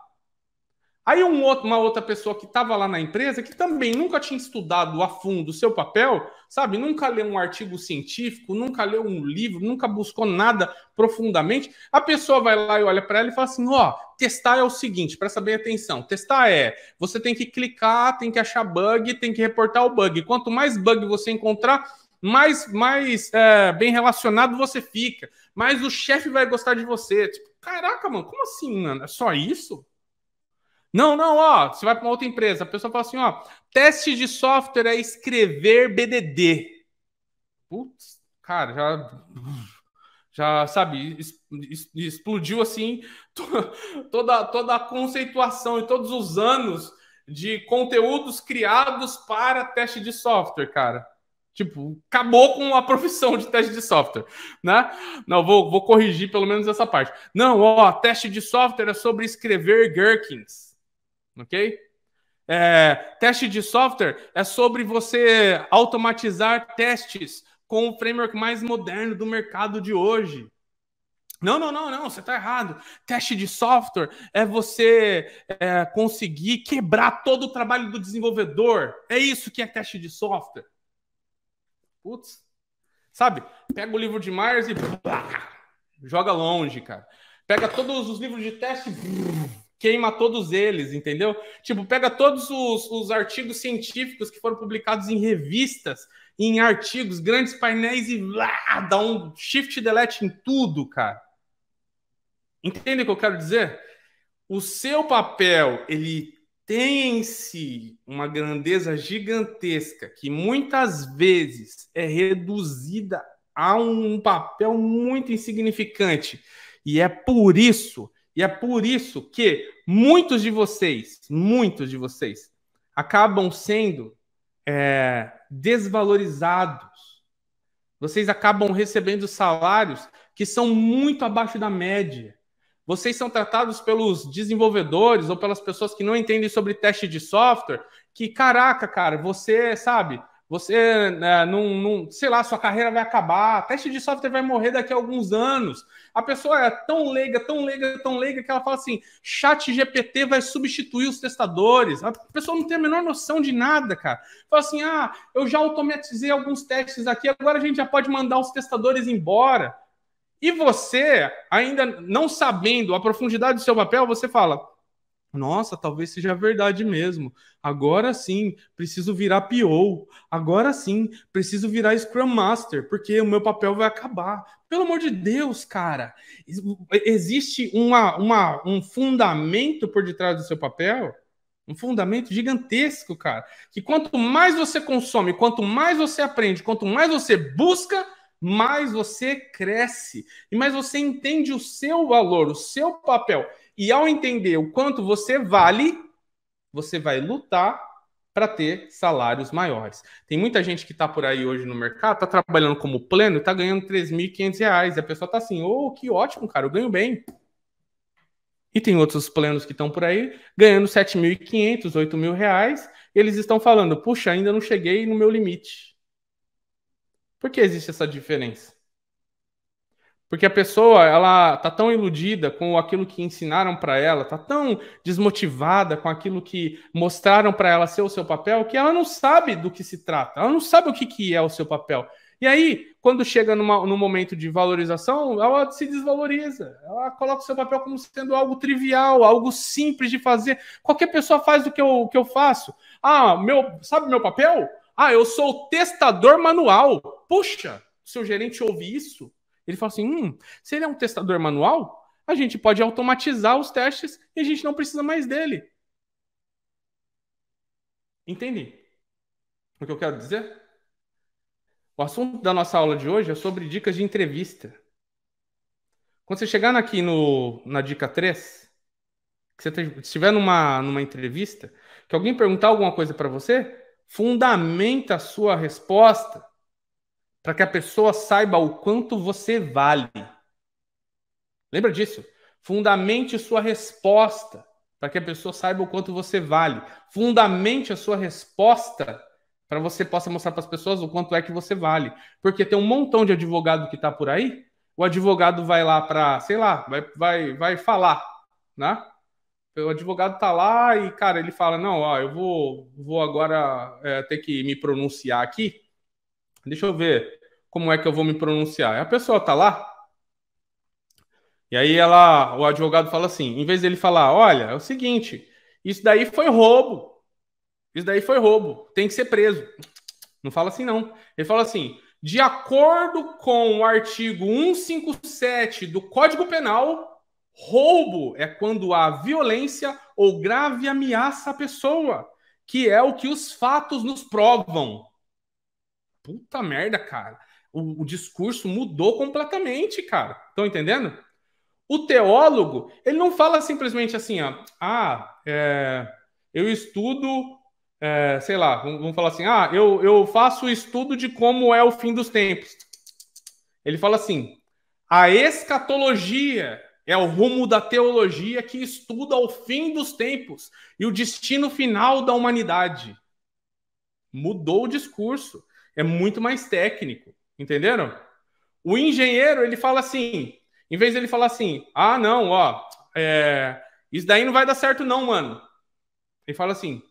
Aí um outro, uma outra pessoa que estava lá na empresa, que também nunca tinha estudado a fundo o seu papel, sabe? Nunca leu um artigo científico, nunca leu um livro, nunca buscou nada profundamente. A pessoa vai lá e olha para ela e fala assim: ó, oh, testar é o seguinte, para saber atenção. Testar é, você tem que clicar, tem que achar bug, tem que reportar o bug. Quanto mais bug você encontrar, mais, mais é, bem relacionado você fica, mais o chefe vai gostar de você. Tipo, caraca, mano, como assim, mano? É só isso? Não, não, ó, você vai para uma outra empresa, a pessoa fala assim, ó, teste de software é escrever BDD. Putz, cara, já já sabe explodiu assim toda toda a conceituação e todos os anos de conteúdos criados para teste de software, cara. Tipo, acabou com a profissão de teste de software, né? Não, vou, vou corrigir pelo menos essa parte. Não, ó, teste de software é sobre escrever Gherkins, ok? É, teste de software é sobre você automatizar testes com o framework mais moderno do mercado de hoje. Não, não, não, não, você está errado. Teste de software é você é, conseguir quebrar todo o trabalho do desenvolvedor. É isso que é teste de software. Putz. Sabe? Pega o livro de Myers e joga longe, cara. Pega todos os livros de teste e queima todos eles, entendeu? Tipo, pega todos os, os artigos científicos que foram publicados em revistas, em artigos, grandes painéis e blá, dá um shift delete em tudo, cara. Entende o que eu quero dizer? O seu papel, ele tem em si uma grandeza gigantesca que muitas vezes é reduzida a um papel muito insignificante. E é por isso, e é por isso que muitos de vocês, muitos de vocês, acabam sendo é, desvalorizados. Vocês acabam recebendo salários que são muito abaixo da média vocês são tratados pelos desenvolvedores ou pelas pessoas que não entendem sobre teste de software, que caraca, cara, você sabe, você é, não, não, sei lá, sua carreira vai acabar, teste de software vai morrer daqui a alguns anos. A pessoa é tão leiga, tão leiga, tão leiga que ela fala assim: chat GPT vai substituir os testadores. A pessoa não tem a menor noção de nada, cara. Fala assim: ah, eu já automatizei alguns testes aqui, agora a gente já pode mandar os testadores embora. E você, ainda não sabendo a profundidade do seu papel, você fala: nossa, talvez seja verdade mesmo. Agora sim, preciso virar PO. Agora sim, preciso virar Scrum Master, porque o meu papel vai acabar. Pelo amor de Deus, cara. Existe uma, uma, um fundamento por detrás do seu papel? Um fundamento gigantesco, cara. Que quanto mais você consome, quanto mais você aprende, quanto mais você busca, mais você cresce e mais você entende o seu valor, o seu papel. E ao entender o quanto você vale, você vai lutar para ter salários maiores. Tem muita gente que está por aí hoje no mercado, está trabalhando como pleno e está ganhando R$ 3.500. E a pessoa está assim, oh, que ótimo, cara, eu ganho bem. E tem outros plenos que estão por aí ganhando R$ 7.500, R$ 8.000. Eles estão falando, puxa, ainda não cheguei no meu limite. Por que existe essa diferença? Porque a pessoa, ela tá tão iludida com aquilo que ensinaram para ela, tá tão desmotivada com aquilo que mostraram para ela ser o seu papel, que ela não sabe do que se trata, ela não sabe o que, que é o seu papel. E aí, quando chega numa, num momento de valorização, ela se desvaloriza. Ela coloca o seu papel como sendo algo trivial, algo simples de fazer. Qualquer pessoa faz o que eu, que eu faço. Ah, meu, sabe meu papel? Ah, eu sou o testador manual puxa, seu gerente ouve isso, ele fala assim: hum, se ele é um testador manual, a gente pode automatizar os testes e a gente não precisa mais dele. Entende o que eu quero dizer? O assunto da nossa aula de hoje é sobre dicas de entrevista. Quando você chegar aqui no, na dica 3, que você estiver numa, numa entrevista, que alguém perguntar alguma coisa para você, fundamenta a sua resposta para que a pessoa saiba o quanto você vale. Lembra disso? Fundamente sua resposta para que a pessoa saiba o quanto você vale. Fundamente a sua resposta para você possa mostrar para as pessoas o quanto é que você vale. Porque tem um montão de advogado que está por aí, o advogado vai lá para, sei lá, vai, vai, vai falar, né? O advogado está lá e, cara, ele fala, não, ó, eu vou, vou agora é, ter que me pronunciar aqui, Deixa eu ver como é que eu vou me pronunciar. A pessoa tá lá. E aí ela, o advogado fala assim, em vez dele falar, olha, é o seguinte, isso daí foi roubo. Isso daí foi roubo, tem que ser preso. Não fala assim não. Ele fala assim: de acordo com o artigo 157 do Código Penal, roubo é quando há violência ou grave ameaça à pessoa, que é o que os fatos nos provam puta merda, cara. O, o discurso mudou completamente, cara. Estão entendendo? O teólogo, ele não fala simplesmente assim, ó, ah, é, eu estudo, é, sei lá, vamos, vamos falar assim, ah, eu, eu faço o estudo de como é o fim dos tempos. Ele fala assim, a escatologia é o rumo da teologia que estuda o fim dos tempos e o destino final da humanidade. Mudou o discurso é muito mais técnico, entenderam? O engenheiro, ele fala assim, em vez de ele falar assim, ah, não, ó, é, isso daí não vai dar certo não, mano. Ele fala assim,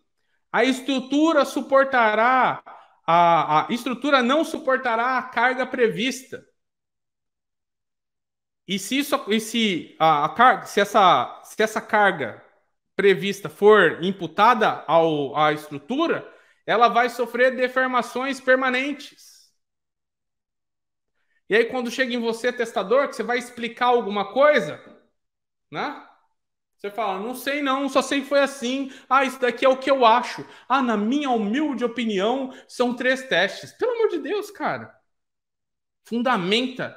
a estrutura suportará, a, a estrutura não suportará a carga prevista. E se, isso, e se, a, a carga, se, essa, se essa carga prevista for imputada ao, à estrutura, ela vai sofrer deformações permanentes. E aí, quando chega em você, testador, que você vai explicar alguma coisa, né? Você fala, não sei não, só sei que foi assim. Ah, isso daqui é o que eu acho. Ah, na minha humilde opinião, são três testes. Pelo amor de Deus, cara. Fundamenta.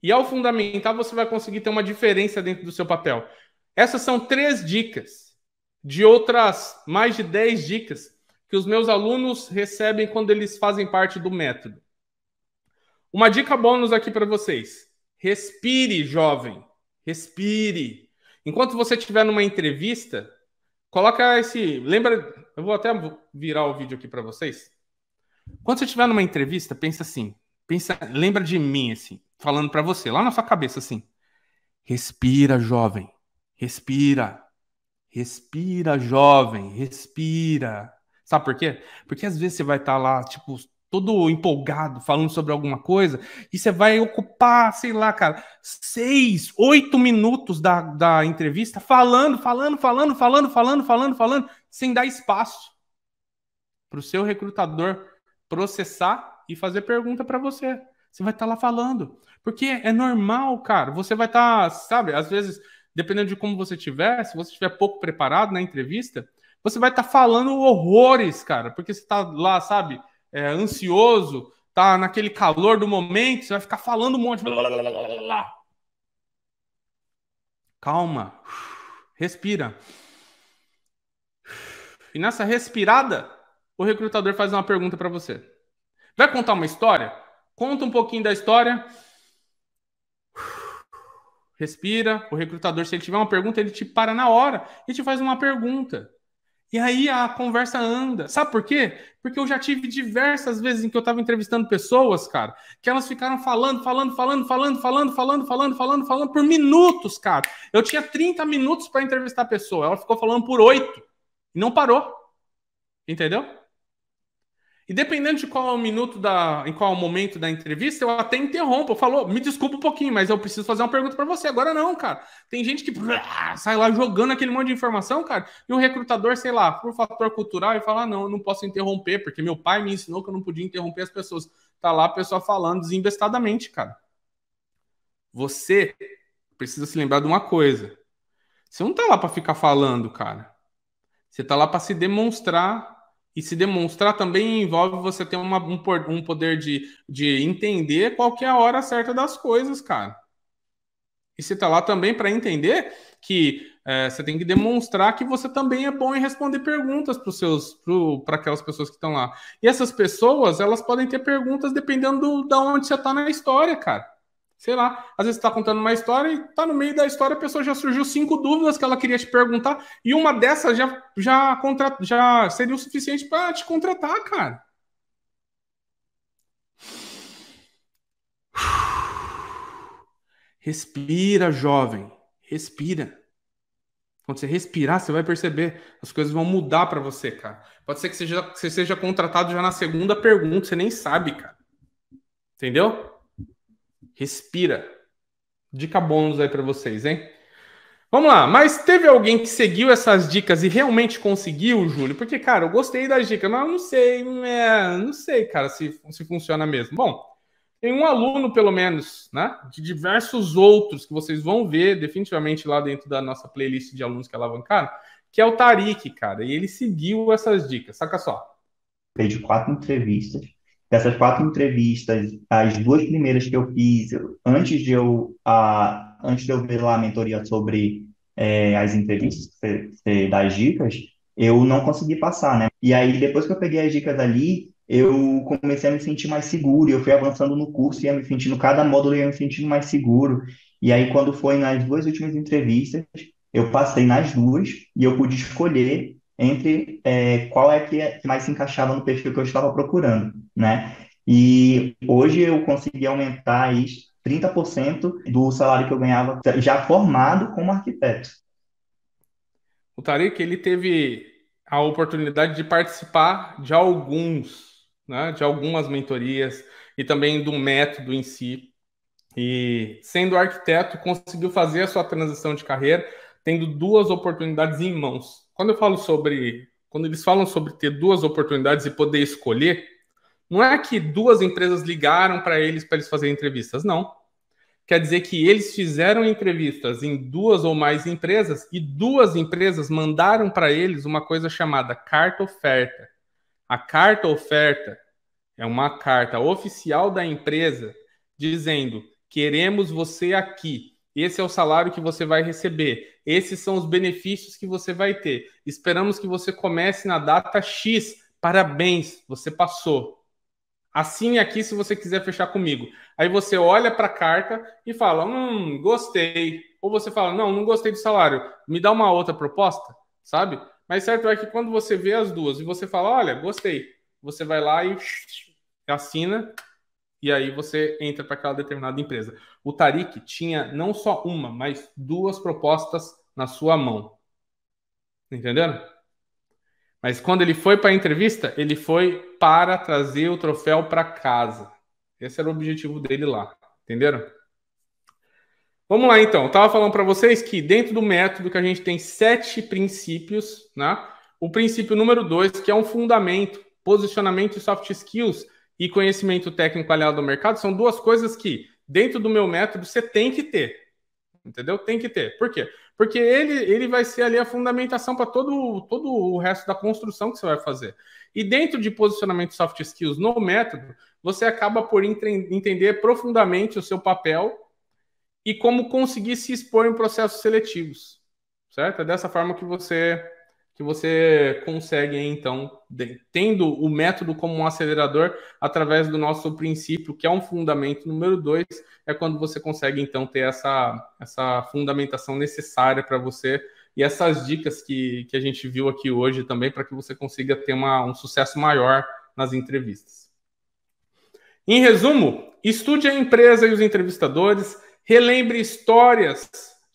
E ao fundamentar, você vai conseguir ter uma diferença dentro do seu papel. Essas são três dicas. De outras mais de dez dicas que os meus alunos recebem quando eles fazem parte do método. Uma dica bônus aqui para vocês. Respire, jovem. Respire. Enquanto você estiver numa entrevista, coloca esse, lembra, eu vou até virar o vídeo aqui para vocês. Quando você estiver numa entrevista, pensa assim, pensa, lembra de mim assim, falando para você, lá na sua cabeça assim. Respira, jovem. Respira. Respira, jovem. Respira. Sabe por quê? Porque às vezes você vai estar tá lá, tipo, todo empolgado, falando sobre alguma coisa, e você vai ocupar, sei lá, cara, seis, oito minutos da, da entrevista falando, falando, falando, falando, falando, falando, falando, sem dar espaço para o seu recrutador processar e fazer pergunta para você. Você vai estar tá lá falando. Porque é normal, cara. Você vai estar, tá, sabe, às vezes, dependendo de como você estiver, se você estiver pouco preparado na entrevista, você vai estar tá falando horrores, cara, porque você está lá, sabe, é, ansioso, tá naquele calor do momento, você vai ficar falando um monte. Blá, blá, blá, Calma, respira. E nessa respirada, o recrutador faz uma pergunta para você. Vai contar uma história? Conta um pouquinho da história. Respira. O recrutador, se ele tiver uma pergunta, ele te para na hora e te faz uma pergunta. E aí a conversa anda. Sabe por quê? Porque eu já tive diversas vezes em que eu estava entrevistando pessoas, cara, que elas ficaram falando, falando, falando, falando, falando, falando, falando, falando, falando por minutos, cara. Eu tinha 30 minutos para entrevistar a pessoa, ela ficou falando por oito e não parou. Entendeu? E dependendo de qual é o minuto da, em qual é o momento da entrevista, eu até interrompo. Eu falo, me desculpa um pouquinho, mas eu preciso fazer uma pergunta para você. Agora não, cara. Tem gente que brrr, sai lá jogando aquele monte de informação, cara. E o recrutador, sei lá, por fator cultural, e fala, ah, não, eu não posso interromper, porque meu pai me ensinou que eu não podia interromper as pessoas. Tá lá a pessoa falando desembestadamente, cara. Você precisa se lembrar de uma coisa. Você não tá lá para ficar falando, cara. Você tá lá para se demonstrar e se demonstrar também envolve você ter uma, um, um poder de, de entender qual que é a hora certa das coisas, cara. E você tá lá também para entender que é, você tem que demonstrar que você também é bom em responder perguntas para seus para aquelas pessoas que estão lá. E essas pessoas, elas podem ter perguntas dependendo de da onde você tá na história, cara sei lá, às vezes está contando uma história e está no meio da história a pessoa já surgiu cinco dúvidas que ela queria te perguntar e uma dessas já já contra, já seria o suficiente para te contratar, cara. Respira, jovem, respira. Quando você respirar, você vai perceber, as coisas vão mudar para você, cara. Pode ser que você, já, que você seja contratado já na segunda pergunta, você nem sabe, cara. Entendeu? Respira. Dica bônus aí para vocês, hein? Vamos lá, mas teve alguém que seguiu essas dicas e realmente conseguiu, Júlio? Porque, cara, eu gostei das dicas, mas eu não sei, é, não sei, cara, se, se funciona mesmo. Bom, tem um aluno, pelo menos, né? De diversos outros que vocês vão ver definitivamente lá dentro da nossa playlist de alunos que alavancaram, que é o Tariq, cara, e ele seguiu essas dicas. Saca só. Fez quatro entrevistas Dessas quatro entrevistas, as duas primeiras que eu fiz, antes de eu, a, antes de eu ver lá a mentoria sobre é, as entrevistas, das dicas, eu não consegui passar, né? E aí, depois que eu peguei as dicas ali, eu comecei a me sentir mais seguro, eu fui avançando no curso, ia me sentindo, cada módulo ia me sentindo mais seguro. E aí, quando foi nas duas últimas entrevistas, eu passei nas duas e eu pude escolher entre é, qual é que é, mais se encaixava no perfil que eu estava procurando né? E hoje eu consegui aumentar isso 30% do salário que eu ganhava já formado como arquiteto. O Tariq, ele teve a oportunidade de participar de alguns, né, de algumas mentorias e também do método em si. E sendo arquiteto, conseguiu fazer a sua transição de carreira tendo duas oportunidades em mãos. Quando eu falo sobre, quando eles falam sobre ter duas oportunidades e poder escolher, não é que duas empresas ligaram para eles para eles fazerem entrevistas, não. Quer dizer que eles fizeram entrevistas em duas ou mais empresas e duas empresas mandaram para eles uma coisa chamada carta oferta. A carta oferta é uma carta oficial da empresa dizendo: queremos você aqui. Esse é o salário que você vai receber. Esses são os benefícios que você vai ter. Esperamos que você comece na data X. Parabéns, você passou. Assine aqui se você quiser fechar comigo. Aí você olha para a carta e fala: Hum, gostei. Ou você fala: Não, não gostei do salário. Me dá uma outra proposta, sabe? Mas certo é que quando você vê as duas e você fala: Olha, gostei. Você vai lá e assina. E aí você entra para aquela determinada empresa. O Tariq tinha não só uma, mas duas propostas na sua mão. Tá Entenderam? Mas quando ele foi para a entrevista, ele foi para trazer o troféu para casa. Esse era o objetivo dele lá, entenderam? Vamos lá então. Eu tava falando para vocês que dentro do método que a gente tem sete princípios, né? O princípio número dois, que é um fundamento, posicionamento e soft skills e conhecimento técnico aliado ao mercado, são duas coisas que dentro do meu método você tem que ter. Entendeu? Tem que ter. Por quê? Porque ele, ele vai ser ali a fundamentação para todo, todo o resto da construção que você vai fazer. E dentro de posicionamento soft skills no método, você acaba por entender profundamente o seu papel e como conseguir se expor em processos seletivos, certo? É dessa forma que você que você consegue, então, de, tendo o método como um acelerador, através do nosso princípio, que é um fundamento número dois, é quando você consegue, então, ter essa, essa fundamentação necessária para você e essas dicas que, que a gente viu aqui hoje também, para que você consiga ter uma, um sucesso maior nas entrevistas. Em resumo, estude a empresa e os entrevistadores, relembre histórias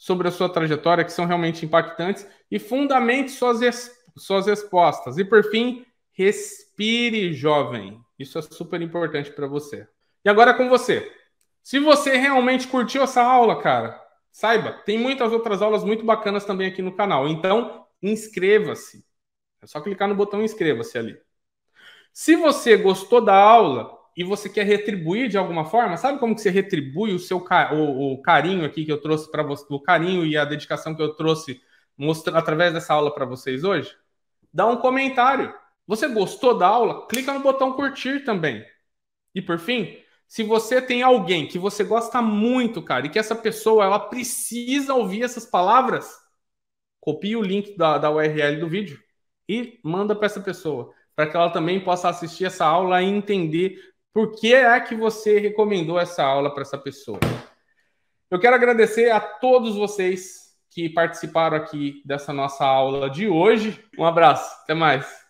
sobre a sua trajetória que são realmente impactantes e fundamente suas, res... suas respostas. E por fim, respire, jovem. Isso é super importante para você. E agora é com você. Se você realmente curtiu essa aula, cara, saiba, tem muitas outras aulas muito bacanas também aqui no canal. Então, inscreva-se. É só clicar no botão inscreva-se ali. Se você gostou da aula, e você quer retribuir de alguma forma, sabe como que você retribui o seu o, o carinho aqui que eu trouxe para você, o carinho e a dedicação que eu trouxe através dessa aula para vocês hoje? Dá um comentário. Você gostou da aula? Clica no botão curtir também. E por fim, se você tem alguém que você gosta muito, cara, e que essa pessoa ela precisa ouvir essas palavras, copie o link da, da URL do vídeo e manda para essa pessoa, para que ela também possa assistir essa aula e entender por que é que você recomendou essa aula para essa pessoa? Eu quero agradecer a todos vocês que participaram aqui dessa nossa aula de hoje. Um abraço, até mais.